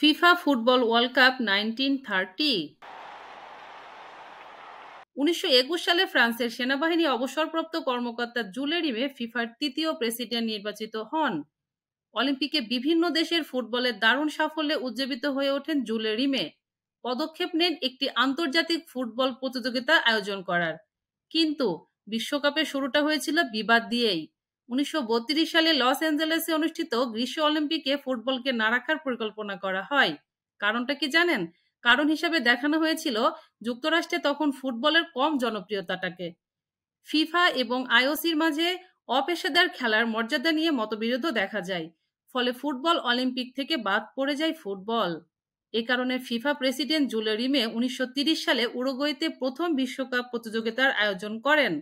FIFA football world cup nineteen thirty উনিশশো সালে ফ্রান্সের সেনাবাহিনী অবসরপ্রাপ্ত কর্মকর্তা জুলেরিমে ফিফার তৃতীয় প্রেসিডেন্ট নির্বাচিত হন অলিম্পিকে বিভিন্ন দেশের ফুটবলের দারুণ সাফল্যে উজ্জীবিত হয়ে ওঠেন জুলেরিমে পদক্ষেপ নেন একটি আন্তর্জাতিক ফুটবল প্রতিযোগিতা আয়োজন করার কিন্তু বিশ্বকাপের শুরুটা হয়েছিল বিবাদ দিয়েই উনিশশো সালে লস অ্যাঞ্জেলেসে অনুষ্ঠিত গ্রীষ্ম অলিম্পিকে ফুটবলকে না রাখার পরিকল্পনা করা হয় কারণটা কি জানেন কারণ হিসাবে দেখানো হয়েছিল যুক্তরাষ্ট্রে তখন ফুটবলের কম জনপ্রিয়তাটাকে ফিফা এবং আইওসির মাঝে অপেশাদার খেলার মর্যাদা নিয়ে মতবিরোধ দেখা যায় ফলে ফুটবল অলিম্পিক থেকে বাদ পড়ে যায় ফুটবল এ কারণে ফিফা প্রেসিডেন্ট জুলেরিমে উনিশশো সালে উরুগোয়েতে প্রথম বিশ্বকাপ প্রতিযোগিতার আয়োজন করেন